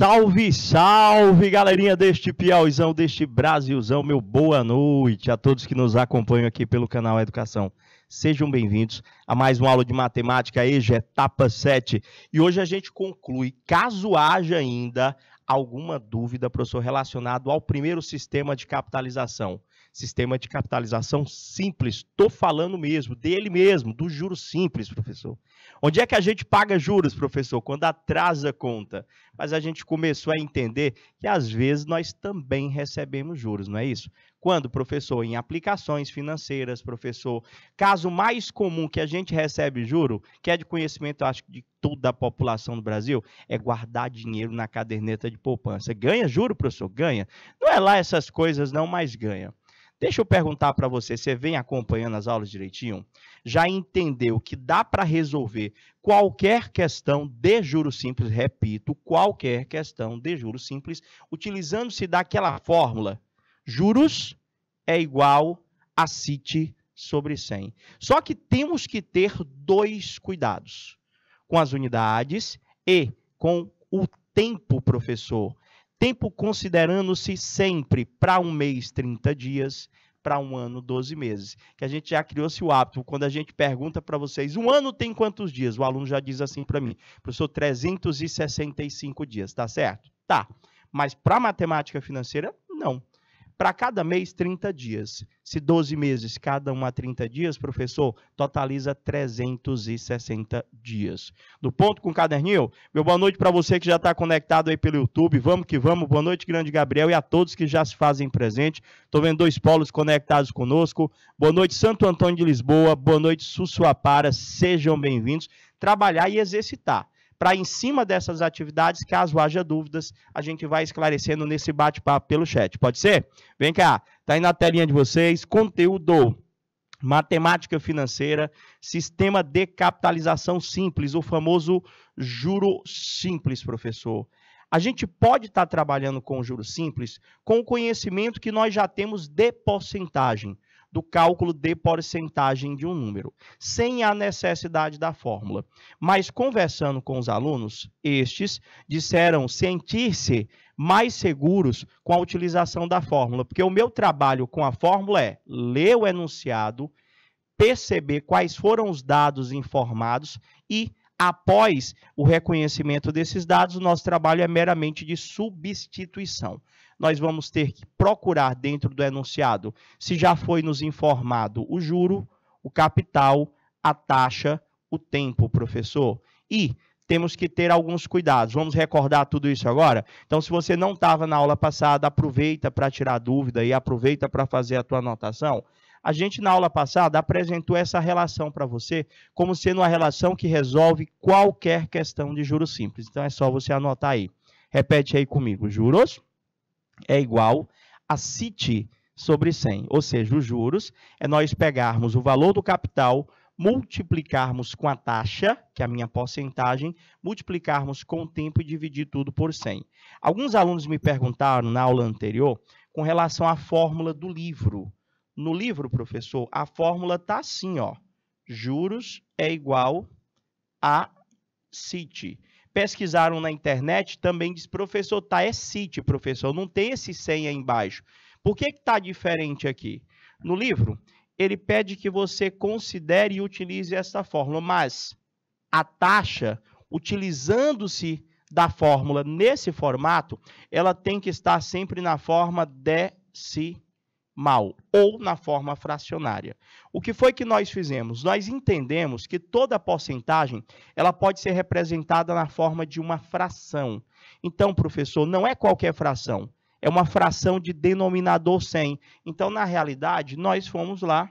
Salve, salve, galerinha deste Piauzão, deste Brasilzão, meu boa noite a todos que nos acompanham aqui pelo canal Educação. Sejam bem-vindos a mais uma aula de matemática, EJA, é etapa 7. E hoje a gente conclui, caso haja ainda alguma dúvida, professor, relacionado ao primeiro sistema de capitalização, Sistema de capitalização simples. Estou falando mesmo dele mesmo, do juro simples, professor. Onde é que a gente paga juros, professor? Quando atrasa a conta. Mas a gente começou a entender que às vezes nós também recebemos juros, não é isso? Quando, professor, em aplicações financeiras, professor, caso mais comum que a gente recebe juro, que é de conhecimento, acho que de toda a população do Brasil, é guardar dinheiro na caderneta de poupança. Ganha juro, professor? Ganha. Não é lá essas coisas não, mas ganha. Deixa eu perguntar para você, você vem acompanhando as aulas direitinho? Já entendeu que dá para resolver qualquer questão de juros simples, repito, qualquer questão de juros simples, utilizando-se daquela fórmula, juros é igual a CIT sobre 100. Só que temos que ter dois cuidados, com as unidades e com o tempo, professor tempo considerando-se sempre para um mês 30 dias, para um ano 12 meses. Que a gente já criou-se o hábito, quando a gente pergunta para vocês, um ano tem quantos dias? O aluno já diz assim para mim, professor, 365 dias, tá certo? Tá. Mas para matemática financeira, não. Para cada mês, 30 dias. Se 12 meses, cada uma 30 dias, professor, totaliza 360 dias. Do ponto com o caderninho, meu boa noite para você que já está conectado aí pelo YouTube. Vamos que vamos. Boa noite, grande Gabriel, e a todos que já se fazem presente. Estou vendo dois polos conectados conosco. Boa noite, Santo Antônio de Lisboa. Boa noite, Sussuapara. Sejam bem-vindos. Trabalhar e exercitar para em cima dessas atividades, caso haja dúvidas, a gente vai esclarecendo nesse bate-papo pelo chat. Pode ser? Vem cá, tá aí na telinha de vocês, conteúdo matemática financeira, sistema de capitalização simples, o famoso juro simples, professor. A gente pode estar tá trabalhando com o juro simples com o conhecimento que nós já temos de porcentagem do cálculo de porcentagem de um número, sem a necessidade da fórmula. Mas conversando com os alunos, estes disseram sentir-se mais seguros com a utilização da fórmula, porque o meu trabalho com a fórmula é ler o enunciado, perceber quais foram os dados informados e após o reconhecimento desses dados, o nosso trabalho é meramente de substituição nós vamos ter que procurar dentro do enunciado se já foi nos informado o juro, o capital, a taxa, o tempo, professor. E temos que ter alguns cuidados. Vamos recordar tudo isso agora? Então, se você não estava na aula passada, aproveita para tirar dúvida e aproveita para fazer a tua anotação. A gente, na aula passada, apresentou essa relação para você como sendo uma relação que resolve qualquer questão de juros simples. Então, é só você anotar aí. Repete aí comigo. Juros é igual a CIT sobre 100. Ou seja, os juros é nós pegarmos o valor do capital, multiplicarmos com a taxa, que é a minha porcentagem, multiplicarmos com o tempo e dividir tudo por 100. Alguns alunos me perguntaram na aula anterior com relação à fórmula do livro. No livro, professor, a fórmula está assim, ó. Juros é igual a City. Pesquisaram na internet, também diz, professor, tá, é City, professor, não tem esse senha aí embaixo. Por que está diferente aqui? No livro, ele pede que você considere e utilize essa fórmula, mas a taxa, utilizando-se da fórmula nesse formato, ela tem que estar sempre na forma decimal mal ou na forma fracionária. O que foi que nós fizemos? Nós entendemos que toda porcentagem ela pode ser representada na forma de uma fração. Então, professor, não é qualquer fração, é uma fração de denominador 100. Então, na realidade, nós fomos lá,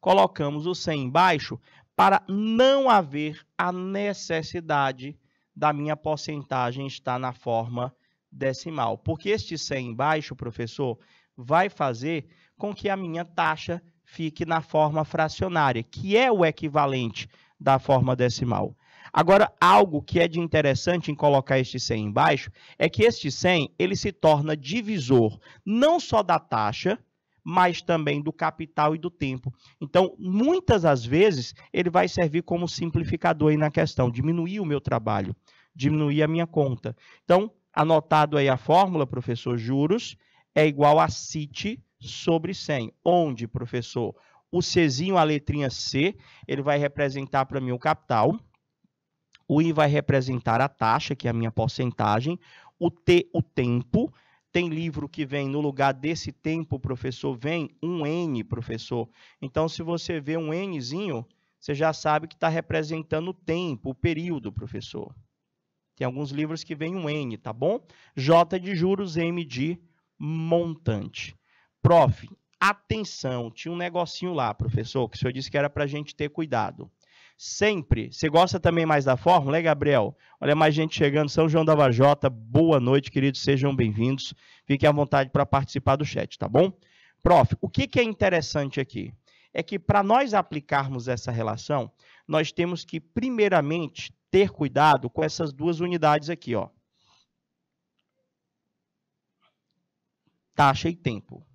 colocamos o 100 embaixo para não haver a necessidade da minha porcentagem estar na forma decimal. Porque este 100 embaixo, professor, vai fazer com que a minha taxa fique na forma fracionária, que é o equivalente da forma decimal. Agora, algo que é de interessante em colocar este 100 embaixo é que este 100 ele se torna divisor não só da taxa, mas também do capital e do tempo. Então, muitas das vezes, ele vai servir como simplificador aí na questão, diminuir o meu trabalho, diminuir a minha conta. Então, anotado aí a fórmula, professor, juros é igual a City sobre 100. Onde, professor? O Czinho, a letrinha C, ele vai representar para mim o capital. O I vai representar a taxa, que é a minha porcentagem. O T, o tempo. Tem livro que vem no lugar desse tempo, professor, vem um N, professor. Então, se você vê um Nzinho, você já sabe que está representando o tempo, o período, professor. Tem alguns livros que vem um N, tá bom? J de juros, M de montante. Prof, atenção, tinha um negocinho lá, professor, que o senhor disse que era para a gente ter cuidado. Sempre. Você gosta também mais da fórmula, é, Gabriel? Olha, mais gente chegando. São João da Vajota, boa noite, queridos. Sejam bem-vindos. Fiquem à vontade para participar do chat, tá bom? Prof, o que, que é interessante aqui? É que para nós aplicarmos essa relação, nós temos que, primeiramente, ter cuidado com essas duas unidades aqui, ó. taxa e tempo.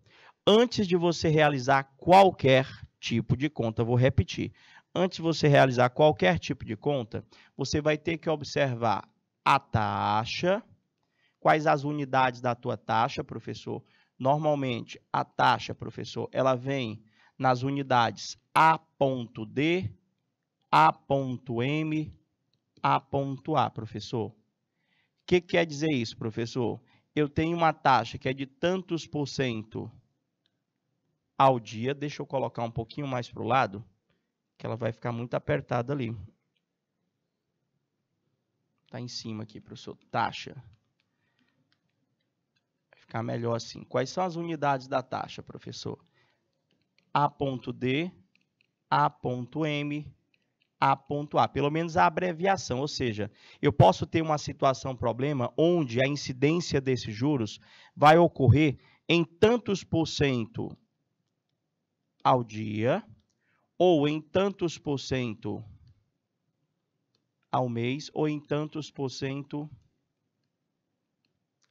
Antes de você realizar qualquer tipo de conta, vou repetir. Antes de você realizar qualquer tipo de conta, você vai ter que observar a taxa, quais as unidades da tua taxa, professor. Normalmente, a taxa, professor, ela vem nas unidades A.D, A.M, A.A, professor. O que quer dizer isso, professor? eu tenho uma taxa que é de tantos por cento ao dia, deixa eu colocar um pouquinho mais para o lado, que ela vai ficar muito apertada ali. Está em cima aqui, para o seu taxa. Vai ficar melhor assim. Quais são as unidades da taxa, professor? A.D, A.M, a ponto A, pelo menos a abreviação, ou seja, eu posso ter uma situação problema onde a incidência desses juros vai ocorrer em tantos por cento ao dia ou em tantos por cento ao mês ou em tantos por cento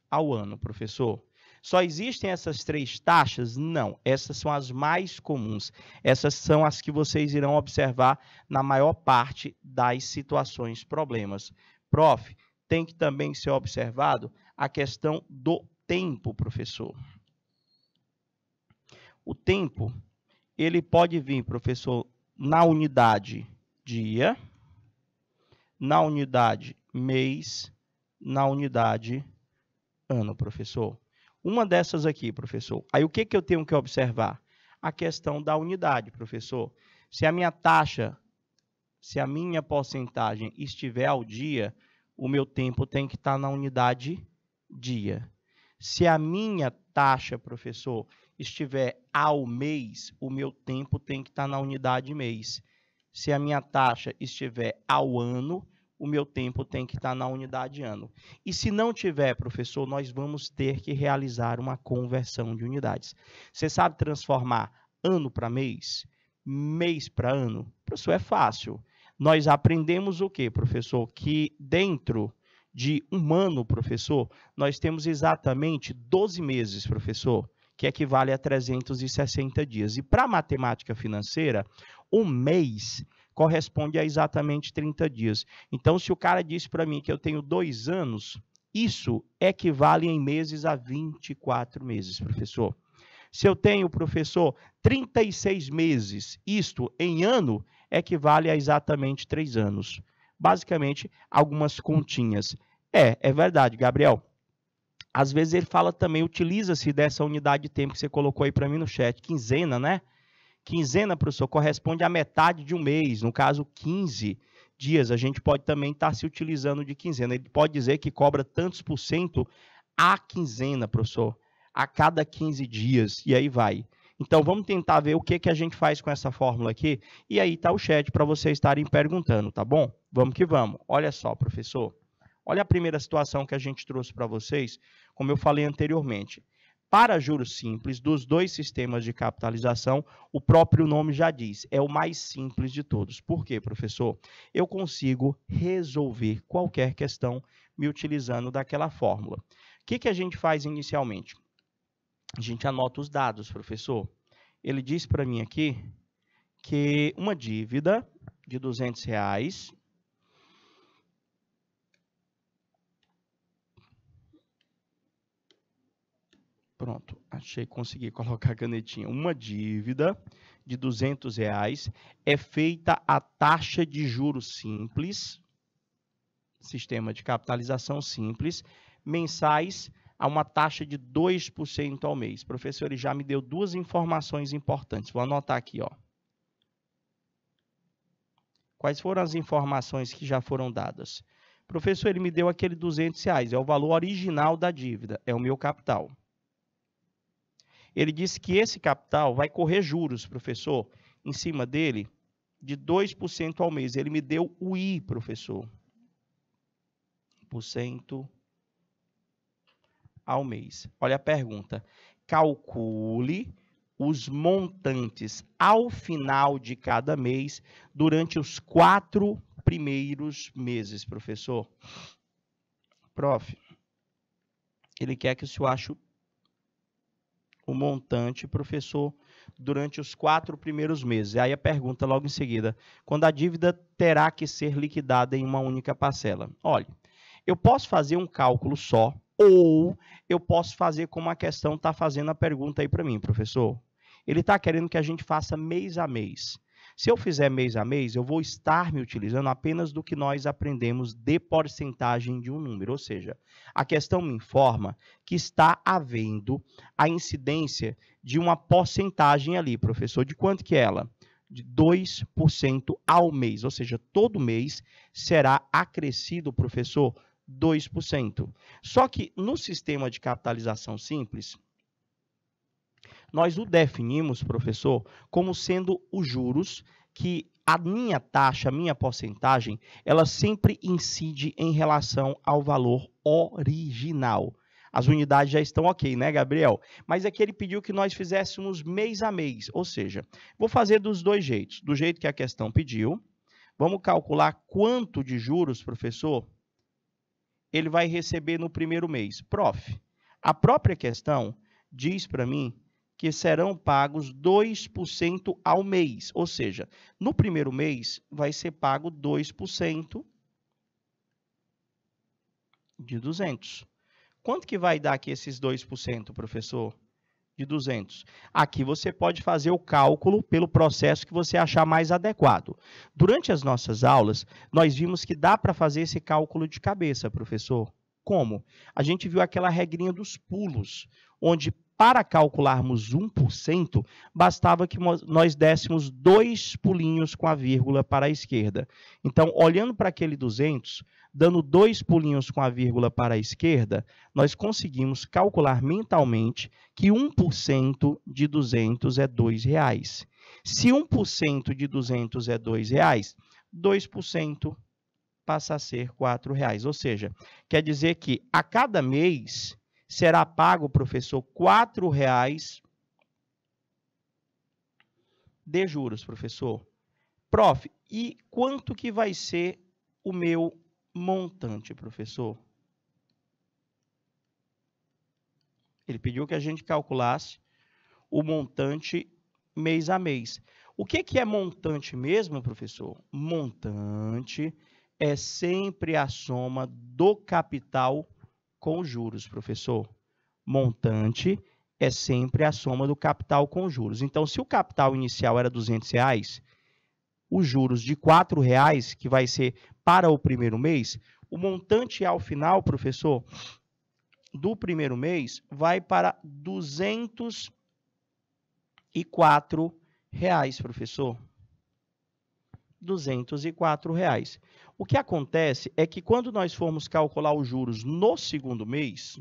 ao ano, professor. Só existem essas três taxas? Não, essas são as mais comuns. Essas são as que vocês irão observar na maior parte das situações problemas. Prof, tem que também ser observado a questão do tempo, professor. O tempo, ele pode vir, professor, na unidade dia, na unidade mês, na unidade ano, professor. Uma dessas aqui, professor. Aí o que, que eu tenho que observar? A questão da unidade, professor. Se a minha taxa, se a minha porcentagem estiver ao dia, o meu tempo tem que estar na unidade dia. Se a minha taxa, professor, estiver ao mês, o meu tempo tem que estar na unidade mês. Se a minha taxa estiver ao ano, o meu tempo tem que estar na unidade ano. E se não tiver, professor, nós vamos ter que realizar uma conversão de unidades. Você sabe transformar ano para mês? Mês para ano? Professor, é fácil. Nós aprendemos o quê, professor? Que dentro de um ano, professor, nós temos exatamente 12 meses, professor, que equivale a 360 dias. E para matemática financeira, um mês corresponde a exatamente 30 dias. Então, se o cara disse para mim que eu tenho dois anos, isso equivale em meses a 24 meses, professor. Se eu tenho, professor, 36 meses, isto em ano, equivale a exatamente três anos. Basicamente, algumas continhas. É, é verdade, Gabriel. Às vezes ele fala também, utiliza-se dessa unidade de tempo que você colocou aí para mim no chat, quinzena, né? Quinzena, professor, corresponde à metade de um mês, no caso, 15 dias. A gente pode também estar tá se utilizando de quinzena. Ele pode dizer que cobra tantos por cento a quinzena, professor, a cada 15 dias, e aí vai. Então vamos tentar ver o que, que a gente faz com essa fórmula aqui. E aí está o chat para vocês estarem perguntando, tá bom? Vamos que vamos. Olha só, professor. Olha a primeira situação que a gente trouxe para vocês, como eu falei anteriormente para juros simples dos dois sistemas de capitalização, o próprio nome já diz, é o mais simples de todos. Por quê, professor? Eu consigo resolver qualquer questão me utilizando daquela fórmula. O que, que a gente faz inicialmente? A gente anota os dados, professor. Ele diz para mim aqui que uma dívida de 200 reais Pronto, achei, consegui colocar a canetinha. Uma dívida de 200 reais é feita a taxa de juros simples, sistema de capitalização simples, mensais a uma taxa de 2% ao mês. Professor, ele já me deu duas informações importantes. Vou anotar aqui, ó. Quais foram as informações que já foram dadas? Professor, ele me deu aquele 200 reais, é o valor original da dívida, é o meu capital. Ele disse que esse capital vai correr juros, professor, em cima dele, de 2% ao mês. Ele me deu o I, professor. Por cento ao mês. Olha a pergunta. Calcule os montantes ao final de cada mês durante os quatro primeiros meses, professor. Prof, ele quer que o senhor ache o o montante, professor, durante os quatro primeiros meses. Aí a pergunta logo em seguida: quando a dívida terá que ser liquidada em uma única parcela? Olha, eu posso fazer um cálculo só, ou eu posso fazer como a questão está fazendo a pergunta aí para mim, professor. Ele está querendo que a gente faça mês a mês. Se eu fizer mês a mês, eu vou estar me utilizando apenas do que nós aprendemos de porcentagem de um número. Ou seja, a questão me informa que está havendo a incidência de uma porcentagem ali, professor. De quanto que é ela? de 2% ao mês, ou seja, todo mês será acrescido, professor, 2%. Só que no sistema de capitalização simples, nós o definimos, professor, como sendo os juros que a minha taxa, a minha porcentagem, ela sempre incide em relação ao valor original. As unidades já estão ok, né, Gabriel? Mas aqui é ele pediu que nós fizéssemos mês a mês, ou seja, vou fazer dos dois jeitos. Do jeito que a questão pediu, vamos calcular quanto de juros, professor, ele vai receber no primeiro mês. Prof, a própria questão diz para mim que serão pagos 2% ao mês. Ou seja, no primeiro mês vai ser pago 2% de 200. Quanto que vai dar aqui esses 2%, professor? De 200. Aqui você pode fazer o cálculo pelo processo que você achar mais adequado. Durante as nossas aulas, nós vimos que dá para fazer esse cálculo de cabeça, professor. Como? A gente viu aquela regrinha dos pulos, onde para calcularmos 1%, bastava que nós dessemos dois pulinhos com a vírgula para a esquerda. Então, olhando para aquele 200, dando dois pulinhos com a vírgula para a esquerda, nós conseguimos calcular mentalmente que 1% de 200 é R$ 2,00. Se 1% de 200 é R$ 2,00, 2% passa a ser R$ 4,00. Ou seja, quer dizer que a cada mês será pago, professor, R$ reais de juros, professor. Prof, e quanto que vai ser o meu montante, professor? Ele pediu que a gente calculasse o montante mês a mês. O que, que é montante mesmo, professor? Montante é sempre a soma do capital com juros, professor? Montante é sempre a soma do capital com juros. Então, se o capital inicial era 200 reais, os juros de 4 reais, que vai ser para o primeiro mês, o montante ao final, professor, do primeiro mês vai para 204 reais, professor. 204 reais. O que acontece é que quando nós formos calcular os juros no segundo mês,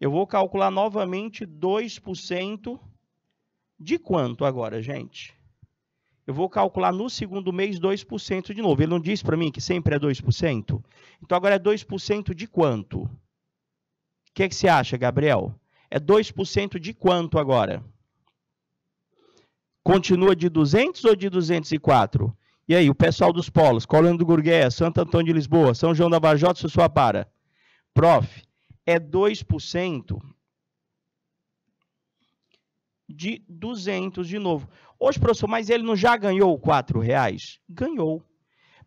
eu vou calcular novamente 2% de quanto agora, gente? Eu vou calcular no segundo mês 2% de novo. Ele não diz para mim que sempre é 2%? Então agora é 2% de quanto? O que, é que você acha, Gabriel? É 2% de quanto agora? Continua de 200 ou de 204? E aí, o pessoal dos polos, Colônia do Gurgueia, Santo Antônio de Lisboa, São João da Barjota, para. Prof, é 2% de 200 de novo. Hoje, professor, mas ele não já ganhou R$ reais? Ganhou.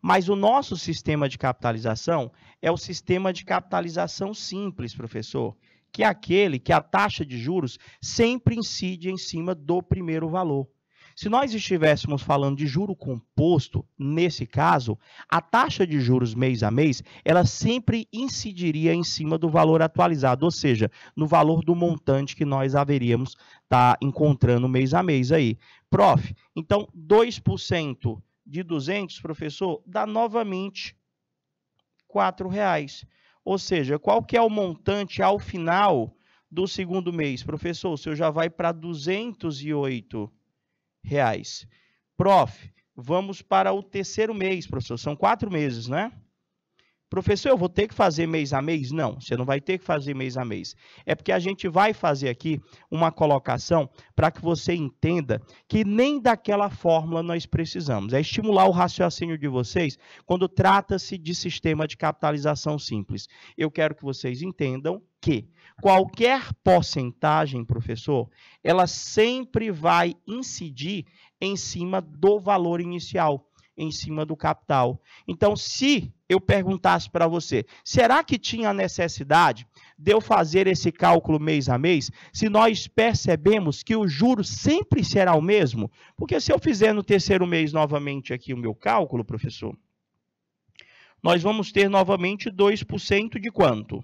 Mas o nosso sistema de capitalização é o sistema de capitalização simples, professor, que é aquele que a taxa de juros sempre incide em cima do primeiro valor. Se nós estivéssemos falando de juro composto, nesse caso, a taxa de juros mês a mês, ela sempre incidiria em cima do valor atualizado, ou seja, no valor do montante que nós haveríamos estar tá encontrando mês a mês aí. Prof, então 2% de 200, professor, dá novamente R$ reais. Ou seja, qual que é o montante ao final do segundo mês? Professor, o senhor já vai para 208 reais. Prof, vamos para o terceiro mês, professor. São quatro meses, né? Professor, eu vou ter que fazer mês a mês? Não, você não vai ter que fazer mês a mês. É porque a gente vai fazer aqui uma colocação para que você entenda que nem daquela fórmula nós precisamos. É estimular o raciocínio de vocês quando trata-se de sistema de capitalização simples. Eu quero que vocês entendam que qualquer porcentagem, professor, ela sempre vai incidir em cima do valor inicial em cima do capital. Então, se eu perguntasse para você, será que tinha necessidade de eu fazer esse cálculo mês a mês, se nós percebemos que o juro sempre será o mesmo? Porque se eu fizer no terceiro mês novamente aqui o meu cálculo, professor, nós vamos ter novamente 2% de quanto?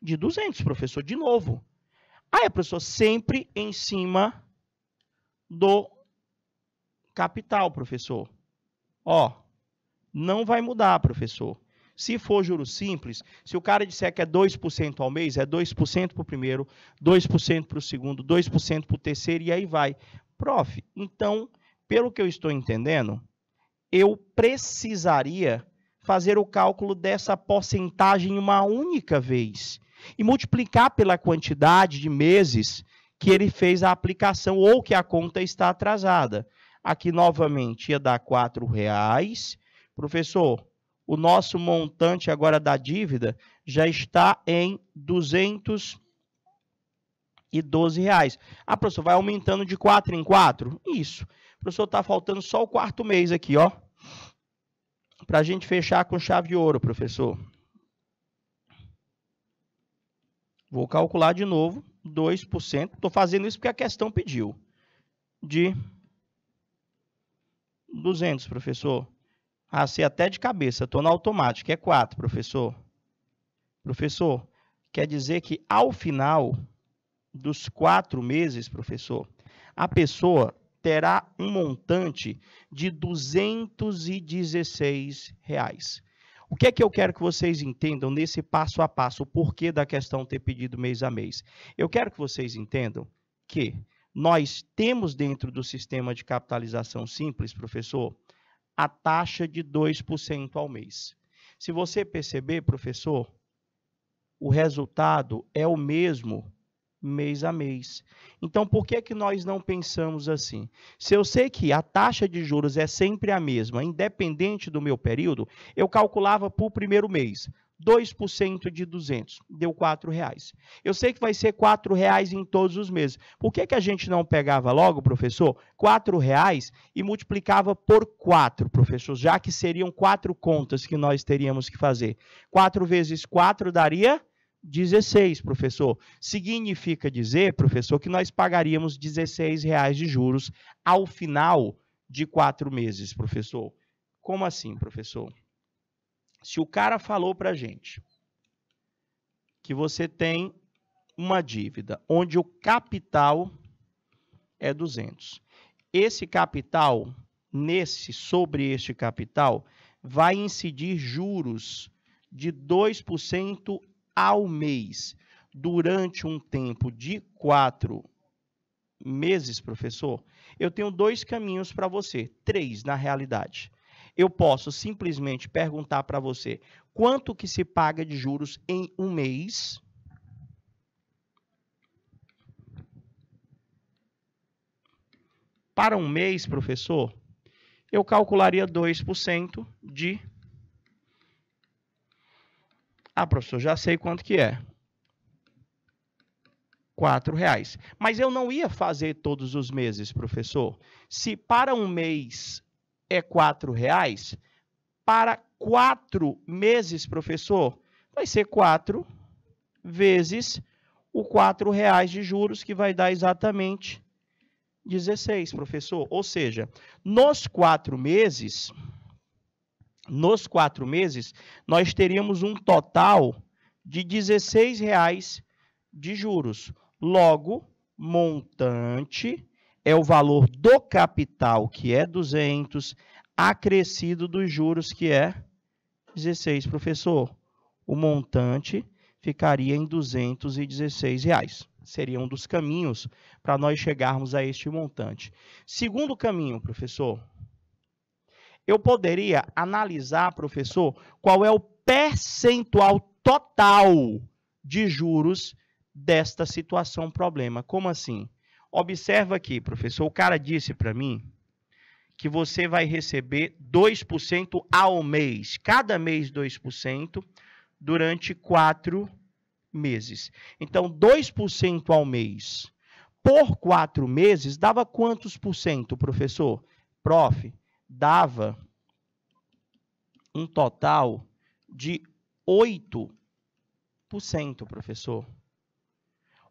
De 200, professor, de novo. Ah, é, professor, sempre em cima do capital, professor. Ó, não vai mudar, professor. Se for juro simples, se o cara disser que é 2% ao mês, é 2% para o primeiro, 2% para o segundo, 2% para o terceiro e aí vai. Prof, então, pelo que eu estou entendendo, eu precisaria fazer o cálculo dessa porcentagem uma única vez e multiplicar pela quantidade de meses que ele fez a aplicação ou que a conta está atrasada. Aqui novamente ia dar R$ reais. Professor, o nosso montante agora da dívida já está em 200 e 12 reais. Ah, professor, vai aumentando de 4 em 4? Isso. Professor, está faltando só o quarto mês aqui, ó. Para a gente fechar com chave de ouro, professor. Vou calcular de novo 2%. Estou fazendo isso porque a questão pediu. De 200, professor. Ah, sei até de cabeça, estou na automática, é 4, professor. Professor, quer dizer que ao final dos quatro meses, professor, a pessoa terá um montante de 216 reais. O que é que eu quero que vocês entendam nesse passo a passo, o porquê da questão ter pedido mês a mês? Eu quero que vocês entendam que nós temos dentro do sistema de capitalização simples, professor, a taxa de 2% ao mês. Se você perceber, professor, o resultado é o mesmo mês a mês. Então, por que, que nós não pensamos assim? Se eu sei que a taxa de juros é sempre a mesma, independente do meu período, eu calculava para o primeiro mês. 2% de 200, deu R$ reais. Eu sei que vai ser R$ reais em todos os meses. Por que, que a gente não pegava logo, professor, R$ reais e multiplicava por 4, professor, já que seriam quatro contas que nós teríamos que fazer. 4 vezes 4 daria 16, professor. Significa dizer, professor, que nós pagaríamos 16 reais de juros ao final de quatro meses, professor. Como assim, professor? Se o cara falou para gente que você tem uma dívida onde o capital é 200. Esse capital, nesse sobre este capital, vai incidir juros de 2% ao mês durante um tempo de quatro meses, professor, eu tenho dois caminhos para você, três na realidade. Eu posso simplesmente perguntar para você quanto que se paga de juros em um mês. Para um mês, professor, eu calcularia 2% de ah, professor, já sei quanto que é. R$ reais. Mas eu não ia fazer todos os meses, professor. Se para um mês é R$ reais, para quatro meses, professor, vai ser quatro vezes o R$ reais de juros, que vai dar exatamente 16, professor. Ou seja, nos quatro meses, nos quatro meses, nós teríamos um total de R$ 16,00 de juros. Logo, montante é o valor do capital, que é 200, acrescido dos juros, que é 16, professor. O montante ficaria em 216 reais. Seria um dos caminhos para nós chegarmos a este montante. Segundo caminho, professor, eu poderia analisar, professor, qual é o percentual total de juros desta situação problema. Como assim? Observa aqui, professor, o cara disse para mim que você vai receber 2% ao mês, cada mês 2%, durante quatro meses. Então, 2% ao mês por quatro meses dava quantos por cento, professor? Prof, dava um total de 8%, professor.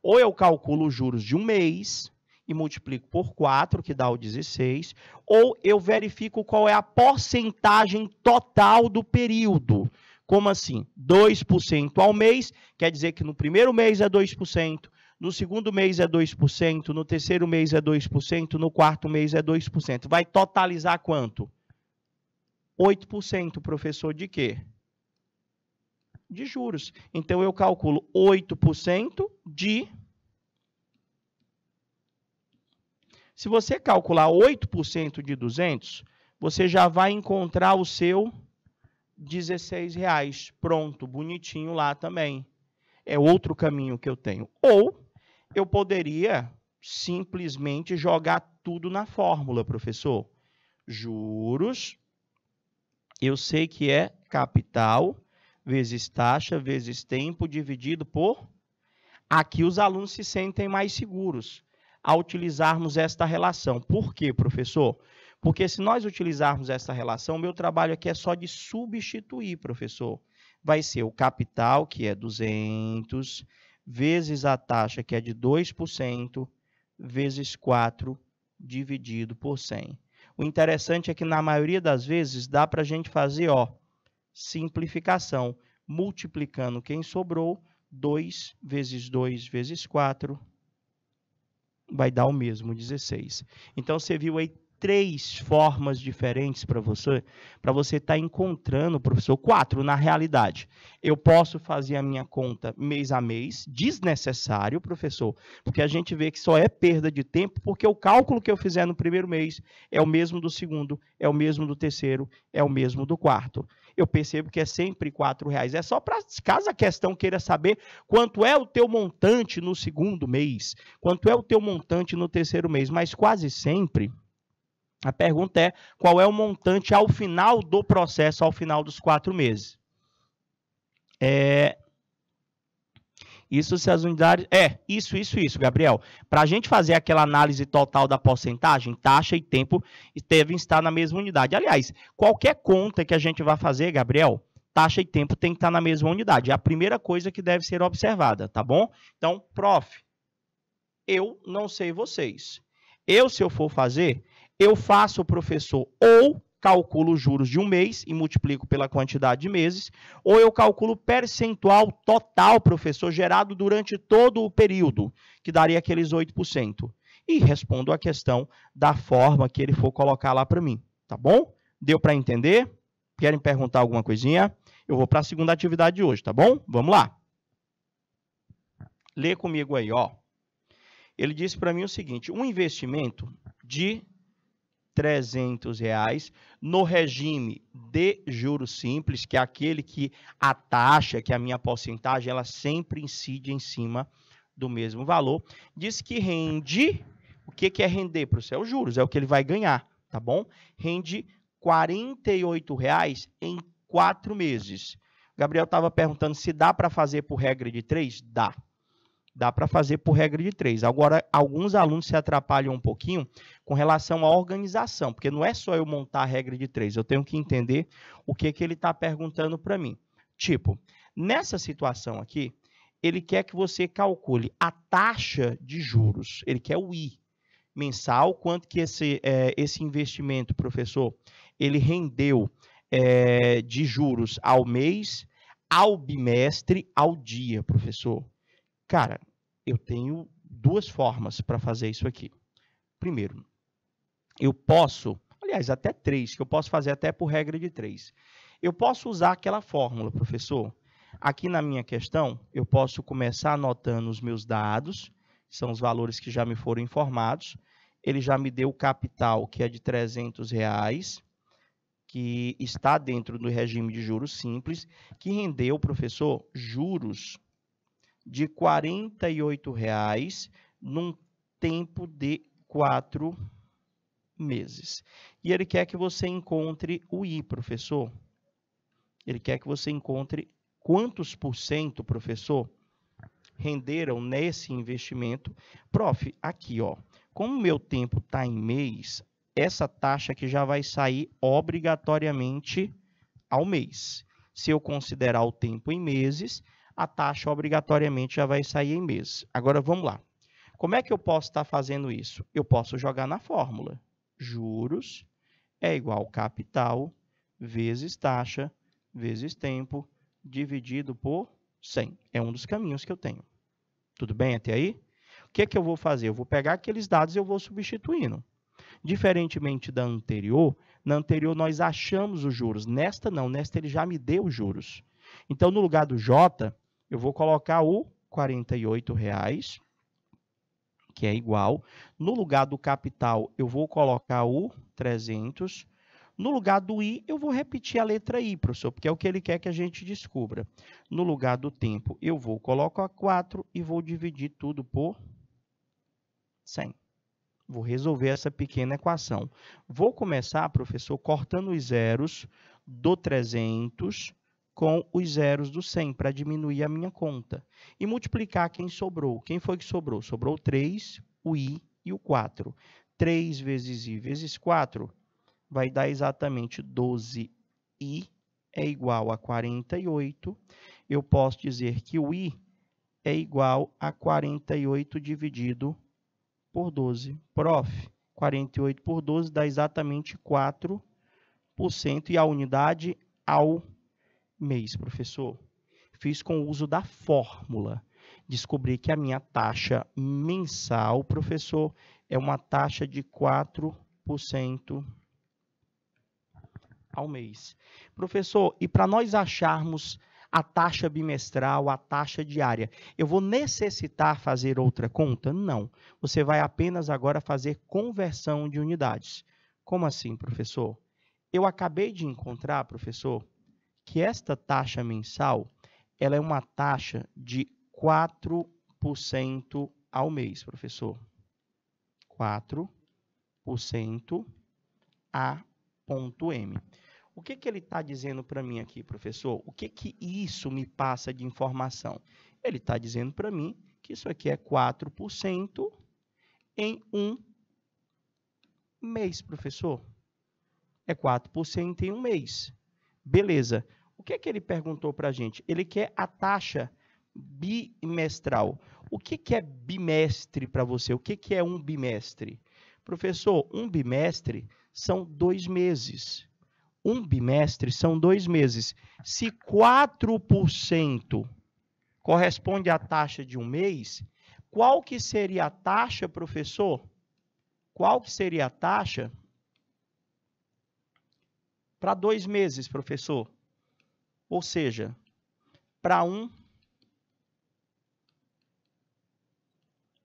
Ou eu calculo os juros de um mês e multiplico por 4, que dá o 16, ou eu verifico qual é a porcentagem total do período. Como assim? 2% ao mês, quer dizer que no primeiro mês é 2%, no segundo mês é 2%, no terceiro mês é 2%, no quarto mês é 2%. Vai totalizar quanto? 8%, professor, de quê? De juros. Então eu calculo 8% de Se você calcular 8% de 200, você já vai encontrar o seu R$16,00. Pronto, bonitinho lá também. É outro caminho que eu tenho. Ou eu poderia simplesmente jogar tudo na fórmula, professor. Juros, eu sei que é capital vezes taxa vezes tempo dividido por. Aqui os alunos se sentem mais seguros ao utilizarmos esta relação. Por quê, professor? Porque se nós utilizarmos esta relação, meu trabalho aqui é só de substituir, professor. Vai ser o capital, que é 200, vezes a taxa que é de 2%, vezes 4 dividido por 100. O interessante é que na maioria das vezes dá para a gente fazer ó, simplificação, multiplicando quem sobrou, 2 vezes 2 vezes 4 vai dar o mesmo, 16. Então você viu aí três formas diferentes para você, para você estar tá encontrando, professor, quatro na realidade. Eu posso fazer a minha conta mês a mês, desnecessário, professor, porque a gente vê que só é perda de tempo, porque o cálculo que eu fizer no primeiro mês é o mesmo do segundo, é o mesmo do terceiro, é o mesmo do quarto. Eu percebo que é sempre quatro reais. É só para caso a questão queira saber quanto é o teu montante no segundo mês, quanto é o teu montante no terceiro mês, mas quase sempre a pergunta é: qual é o montante ao final do processo, ao final dos quatro meses? É, isso se as unidades. É, isso, isso, isso, Gabriel. Para a gente fazer aquela análise total da porcentagem, taxa e tempo, devem estar na mesma unidade. Aliás, qualquer conta que a gente vá fazer, Gabriel, taxa e tempo tem que estar na mesma unidade. É a primeira coisa que deve ser observada, tá bom? Então, prof, eu não sei vocês. Eu, se eu for fazer, eu faço, professor, ou calculo juros de um mês e multiplico pela quantidade de meses, ou eu calculo percentual total, professor, gerado durante todo o período, que daria aqueles 8%. E respondo a questão da forma que ele for colocar lá para mim, tá bom? Deu para entender? Querem perguntar alguma coisinha? Eu vou para a segunda atividade de hoje, tá bom? Vamos lá. Lê comigo aí, ó. Ele disse para mim o seguinte: um investimento de 300 reais no regime de juros simples, que é aquele que a taxa, que é a minha porcentagem, ela sempre incide em cima do mesmo valor. Diz que rende, o que, que é render para o seu juros? É o que ele vai ganhar, tá bom? Rende R$ reais em quatro meses. Gabriel estava perguntando se dá para fazer por regra de três? Dá. Dá para fazer por regra de três. Agora, alguns alunos se atrapalham um pouquinho com relação à organização, porque não é só eu montar a regra de três, eu tenho que entender o que, que ele está perguntando para mim. Tipo, nessa situação aqui, ele quer que você calcule a taxa de juros, ele quer o I mensal, quanto que esse, é, esse investimento, professor, ele rendeu é, de juros ao mês, ao bimestre, ao dia, professor. Cara, eu tenho duas formas para fazer isso aqui. Primeiro, eu posso, aliás, até três, que eu posso fazer até por regra de três. Eu posso usar aquela fórmula, professor. Aqui na minha questão, eu posso começar anotando os meus dados, que são os valores que já me foram informados. Ele já me deu o capital, que é de 300 reais, que está dentro do regime de juros simples, que rendeu, professor, juros de R$ 48,00 num tempo de quatro meses. E ele quer que você encontre o I, professor. Ele quer que você encontre quantos por cento, professor, renderam nesse investimento. Prof, aqui, ó, como meu tempo está em mês, essa taxa que já vai sair obrigatoriamente ao mês. Se eu considerar o tempo em meses, a taxa obrigatoriamente já vai sair em meses. Agora vamos lá. Como é que eu posso estar fazendo isso? Eu posso jogar na fórmula. Juros é igual capital vezes taxa vezes tempo dividido por 100. É um dos caminhos que eu tenho. Tudo bem até aí? O que, é que eu vou fazer? Eu vou pegar aqueles dados e eu vou substituindo. Diferentemente da anterior, na anterior nós achamos os juros. Nesta não, nesta ele já me deu os juros. Então, no lugar do J, eu vou colocar o R$ reais, que é igual. No lugar do capital, eu vou colocar o 300. No lugar do I, eu vou repetir a letra I, professor, porque é o que ele quer que a gente descubra. No lugar do tempo, eu vou colocar 4 e vou dividir tudo por 100. Vou resolver essa pequena equação. Vou começar, professor, cortando os zeros do 300 com os zeros do 100 para diminuir a minha conta. E multiplicar quem sobrou. Quem foi que sobrou? Sobrou 3, o i e o 4. 3 vezes i vezes 4 vai dar exatamente 12i é igual a 48. Eu posso dizer que o i é igual a 48 dividido por 12. Prof, 48 por 12 dá exatamente 4% e a unidade ao mês, professor. Fiz com o uso da fórmula. Descobri que a minha taxa mensal, professor, é uma taxa de 4% ao mês. Professor, e para nós acharmos a taxa bimestral, a taxa diária, eu vou necessitar fazer outra conta? Não. Você vai apenas agora fazer conversão de unidades. Como assim, professor? Eu acabei de encontrar, professor, que esta taxa mensal ela é uma taxa de 4% ao mês, professor. 4% A.M. O que, que ele está dizendo para mim aqui, professor? O que, que isso me passa de informação? Ele está dizendo para mim que isso aqui é 4% em um mês, professor. É 4% em um mês. Beleza. O que é que ele perguntou para a gente? Ele quer a taxa bimestral. O que, que é bimestre para você? O que, que é um bimestre? Professor, um bimestre são dois meses. Um bimestre são dois meses. Se 4% corresponde à taxa de um mês, qual que seria a taxa, professor? Qual que seria a taxa para dois meses, professor? Ou seja, para um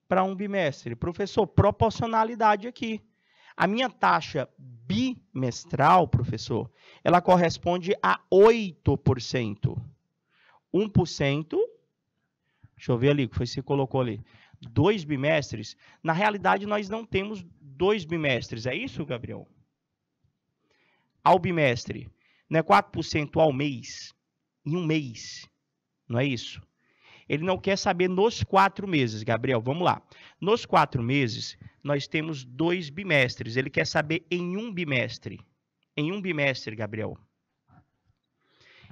para um bimestre. Professor, proporcionalidade aqui. A minha taxa bimestral, professor, ela corresponde a 8%. 1%, deixa eu ver ali, que foi você colocou ali, dois bimestres. Na realidade, nós não temos dois bimestres, é isso, Gabriel? Ao bimestre, não é 4% ao mês em um mês. Não é isso? Ele não quer saber nos quatro meses, Gabriel. Vamos lá. Nos quatro meses, nós temos dois bimestres. Ele quer saber em um bimestre. Em um bimestre, Gabriel.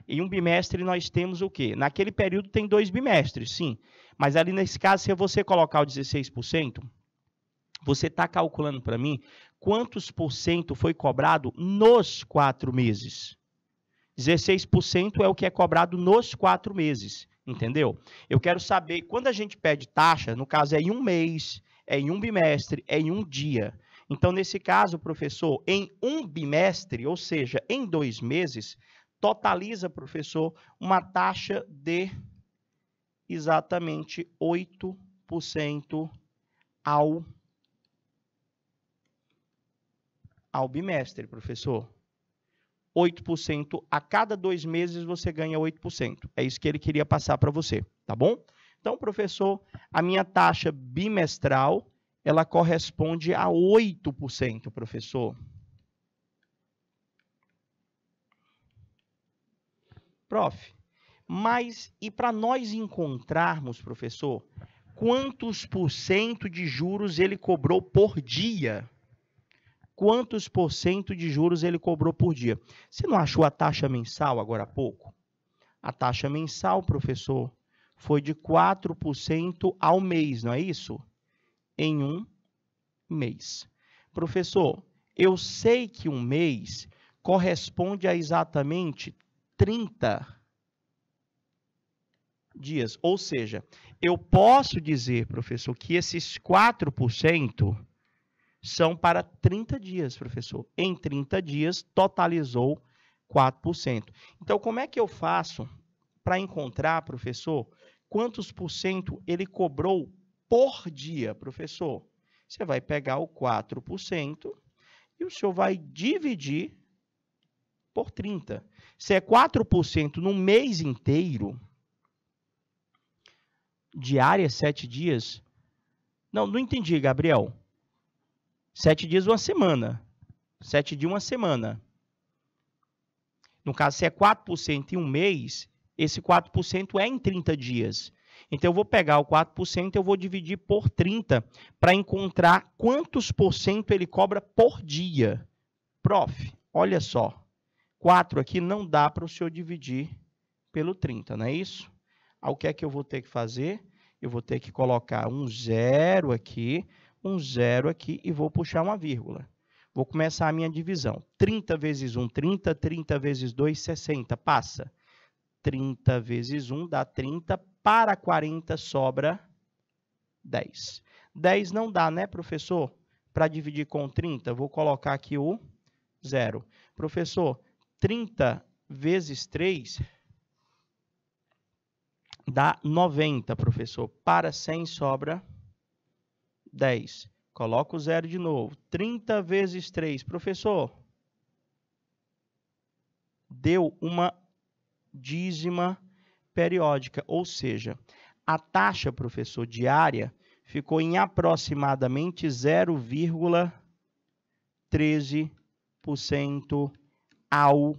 Em um bimestre, nós temos o quê? Naquele período tem dois bimestres, sim. Mas ali nesse caso, se você colocar o 16%, você está calculando para mim quantos por cento foi cobrado nos quatro meses. 16% é o que é cobrado nos quatro meses, entendeu? Eu quero saber, quando a gente pede taxa, no caso é em um mês, é em um bimestre, é em um dia. Então, nesse caso, professor, em um bimestre, ou seja, em dois meses, totaliza, professor, uma taxa de exatamente 8% ao, ao bimestre, professor. 8% a cada dois meses você ganha 8%. É isso que ele queria passar para você, tá bom? Então, professor, a minha taxa bimestral ela corresponde a 8%, professor. Prof, mas e para nós encontrarmos, professor, quantos por cento de juros ele cobrou por dia? quantos por cento de juros ele cobrou por dia. Você não achou a taxa mensal agora há pouco? A taxa mensal, professor, foi de 4% ao mês, não é isso? Em um mês. Professor, eu sei que um mês corresponde a exatamente 30 dias. Ou seja, eu posso dizer, professor, que esses 4% são para 30 dias, professor. Em 30 dias, totalizou 4%. Então, como é que eu faço para encontrar, professor, quantos por cento ele cobrou por dia, professor? Você vai pegar o 4% e o senhor vai dividir por 30. Se é 4% no mês inteiro, diária, 7 dias. Não, não entendi, Gabriel. Sete dias uma semana. Sete dias uma semana. No caso, se é 4% em um mês, esse 4% é em 30 dias. Então, eu vou pegar o 4% eu vou dividir por 30 para encontrar quantos por cento ele cobra por dia. Prof, olha só. 4 aqui não dá para o senhor dividir pelo 30, não é isso? Aí, o que é que eu vou ter que fazer? Eu vou ter que colocar um zero aqui um zero aqui e vou puxar uma vírgula. Vou começar a minha divisão. 30 vezes 1, 30. 30 vezes 2, 60. Passa. 30 vezes 1 dá 30. Para 40 sobra 10. 10 não dá, né, professor? Para dividir com 30, vou colocar aqui o zero. Professor, 30 vezes 3 dá 90, professor. Para 100 sobra 10. Coloca o zero de novo. 30 vezes 3. Professor, deu uma dízima periódica, ou seja, a taxa, professor, diária ficou em aproximadamente 0,13% ao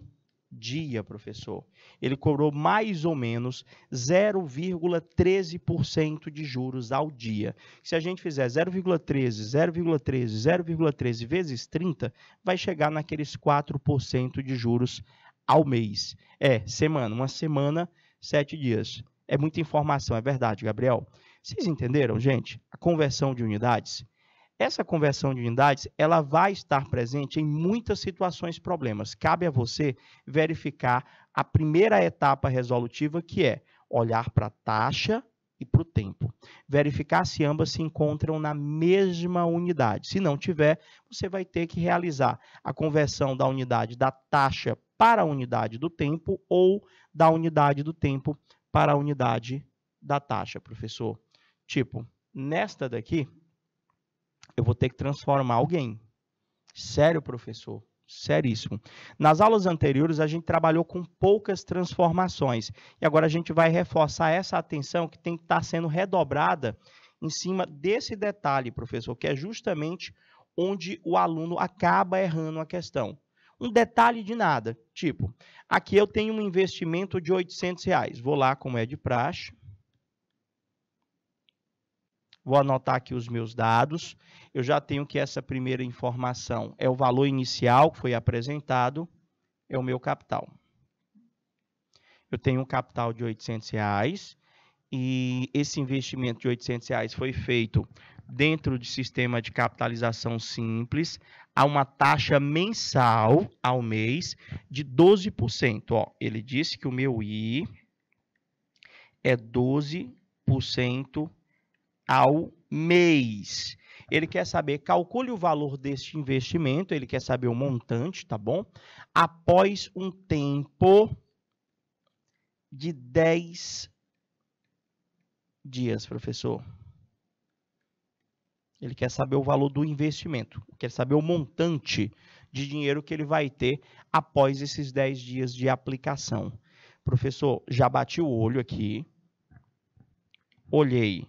dia, professor. Ele cobrou mais ou menos 0,13% de juros ao dia. Se a gente fizer 0,13, 0,13, 0,13 vezes 30, vai chegar naqueles 4% de juros ao mês. É, semana, uma semana, sete dias. É muita informação, é verdade, Gabriel. Vocês entenderam, gente? A conversão de unidades essa conversão de unidades, ela vai estar presente em muitas situações problemas. Cabe a você verificar a primeira etapa resolutiva, que é olhar para a taxa e para o tempo. Verificar se ambas se encontram na mesma unidade. Se não tiver, você vai ter que realizar a conversão da unidade da taxa para a unidade do tempo ou da unidade do tempo para a unidade da taxa, professor. Tipo, nesta daqui, eu vou ter que transformar alguém. Sério, professor. Seríssimo. Nas aulas anteriores, a gente trabalhou com poucas transformações. E agora a gente vai reforçar essa atenção que tem que estar tá sendo redobrada em cima desse detalhe, professor, que é justamente onde o aluno acaba errando a questão. Um detalhe de nada. Tipo, aqui eu tenho um investimento de 800 reais. Vou lá, como é de praxe, Vou anotar aqui os meus dados. Eu já tenho que essa primeira informação é o valor inicial que foi apresentado, é o meu capital. Eu tenho um capital de R$ 800 reais, e esse investimento de R$ 800 reais foi feito dentro de sistema de capitalização simples a uma taxa mensal ao mês de 12%. Ó, ele disse que o meu I é 12% ao mês. Ele quer saber, calcule o valor deste investimento, ele quer saber o montante, tá bom? Após um tempo de 10 dias, professor. Ele quer saber o valor do investimento, quer saber o montante de dinheiro que ele vai ter após esses 10 dias de aplicação. Professor, já bati o olho aqui, olhei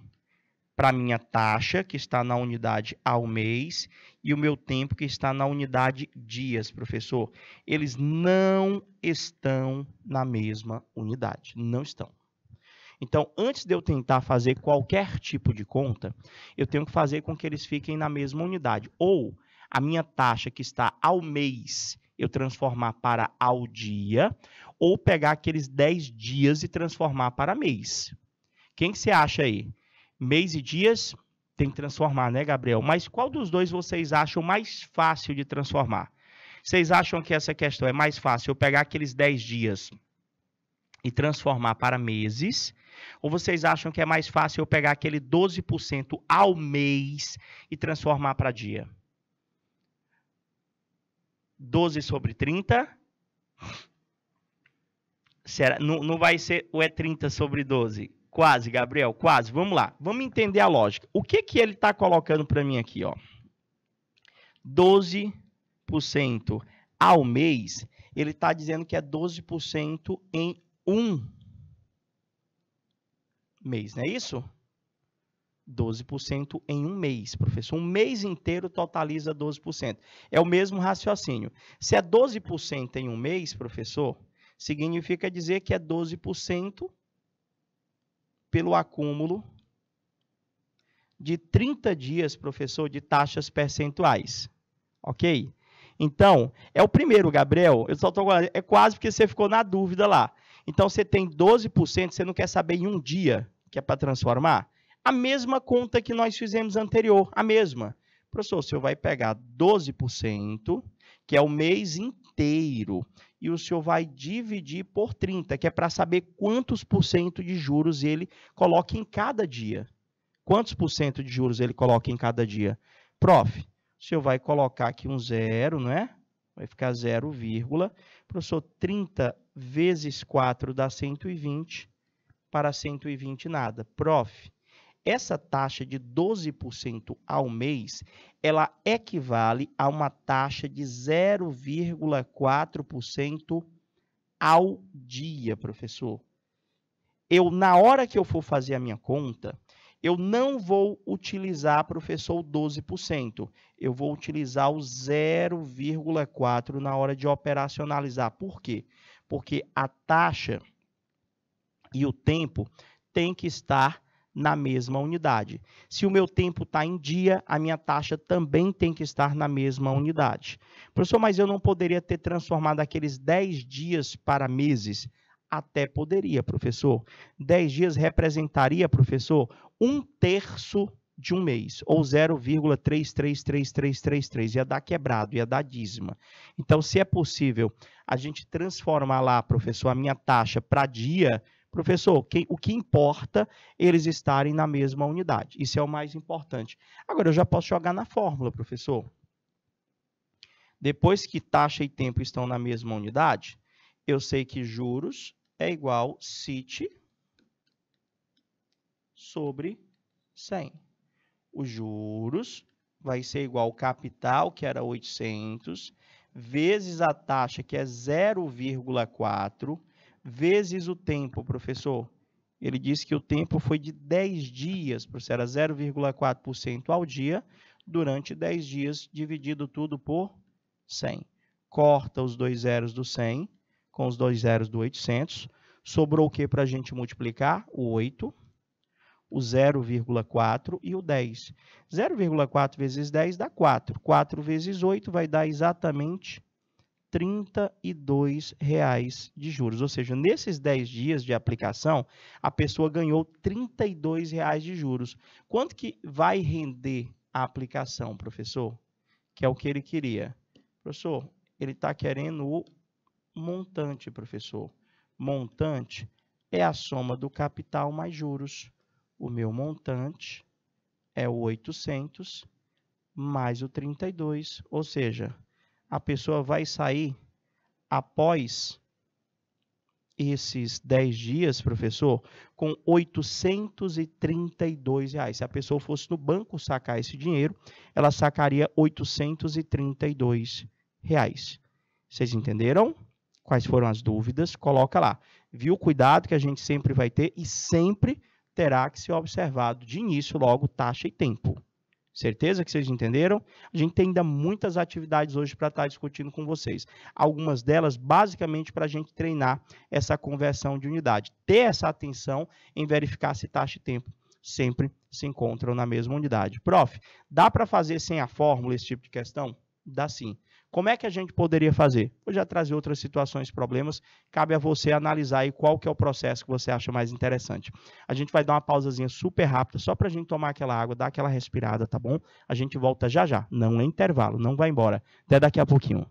para minha taxa, que está na unidade ao mês, e o meu tempo, que está na unidade dias, professor. Eles não estão na mesma unidade, não estão. Então, antes de eu tentar fazer qualquer tipo de conta, eu tenho que fazer com que eles fiquem na mesma unidade. Ou a minha taxa, que está ao mês, eu transformar para ao dia, ou pegar aqueles 10 dias e transformar para mês. Quem que você acha aí? mês e dias tem que transformar, né, Gabriel? Mas qual dos dois vocês acham mais fácil de transformar? Vocês acham que essa questão é mais fácil eu pegar aqueles 10 dias e transformar para meses? Ou vocês acham que é mais fácil eu pegar aquele 12% ao mês e transformar para dia? 12 sobre 30? Será? Não, não vai ser o é 30 sobre 12. Quase, Gabriel, quase. Vamos lá. Vamos entender a lógica. O que que ele está colocando para mim aqui, ó? 12% ao mês. Ele está dizendo que é 12% em um mês, não é isso? 12% em um mês, professor. Um mês inteiro totaliza 12%. É o mesmo raciocínio. Se é 12% em um mês, professor, significa dizer que é 12% pelo acúmulo de 30 dias, professor, de taxas percentuais. Ok? Então, é o primeiro, Gabriel. Eu só tô, é quase porque você ficou na dúvida lá. Então, você tem 12%, você não quer saber em um dia que é para transformar? A mesma conta que nós fizemos anterior, a mesma. Professor, o senhor vai pegar 12% que é o mês inteiro. E o senhor vai dividir por 30, que é para saber quantos por cento de juros ele coloca em cada dia. Quantos por cento de juros ele coloca em cada dia? Prof, o senhor vai colocar aqui um zero, não é? Vai ficar 0, professor, 30 vezes 4 dá 120, para 120 nada. Prof, essa taxa de 12% ao mês, ela equivale a uma taxa de 0,4% ao dia, professor. Eu na hora que eu for fazer a minha conta, eu não vou utilizar, professor, 12%. Eu vou utilizar o 0,4 na hora de operacionalizar. Por quê? Porque a taxa e o tempo tem que estar na mesma unidade. Se o meu tempo está em dia, a minha taxa também tem que estar na mesma unidade. Professor, mas eu não poderia ter transformado aqueles 10 dias para meses? Até poderia, professor. 10 dias representaria, professor, um terço de um mês, ou 0,333333, ia dar quebrado, ia dar dízima. Então, se é possível a gente transformar lá, professor, a minha taxa para dia, Professor, que, o que importa eles estarem na mesma unidade. Isso é o mais importante. Agora, eu já posso jogar na fórmula, professor. Depois que taxa e tempo estão na mesma unidade, eu sei que juros é igual CIT sobre 100. Os juros vai ser igual ao capital, que era 800, vezes a taxa, que é 0,4, vezes o tempo, professor. Ele disse que o tempo foi de 10 dias, professor, era 0,4% ao dia, durante 10 dias, dividido tudo por 100. Corta os dois zeros do 100 com os dois zeros do 800. Sobrou o que para a gente multiplicar? O 8, o 0,4 e o 10. 0,4 vezes 10 dá 4. 4 vezes 8 vai dar exatamente 32 reais de juros. Ou seja, nesses 10 dias de aplicação, a pessoa ganhou 32 reais de juros. Quanto que vai render a aplicação, professor? Que é o que ele queria. Professor, ele está querendo o montante, professor. Montante é a soma do capital mais juros. O meu montante é o 800 mais o 32, ou seja, a pessoa vai sair após esses 10 dias, professor, com 832 reais. Se a pessoa fosse no banco sacar esse dinheiro, ela sacaria 832 reais. Vocês entenderam? Quais foram as dúvidas? Coloca lá. Viu o cuidado que a gente sempre vai ter e sempre terá que ser observado de início logo taxa e tempo. Certeza que vocês entenderam? A gente tem ainda muitas atividades hoje para estar tá discutindo com vocês. Algumas delas, basicamente, para a gente treinar essa conversão de unidade. Ter essa atenção em verificar se taxa e tempo sempre se encontram na mesma unidade. Prof, dá para fazer sem a fórmula esse tipo de questão? Dá sim. Como é que a gente poderia fazer? Vou já trazer outras situações, problemas. Cabe a você analisar aí qual que é o processo que você acha mais interessante. A gente vai dar uma pausazinha super rápida, só para a gente tomar aquela água, dar aquela respirada, tá bom? A gente volta já já. Não é intervalo, não vai embora. Até daqui a pouquinho.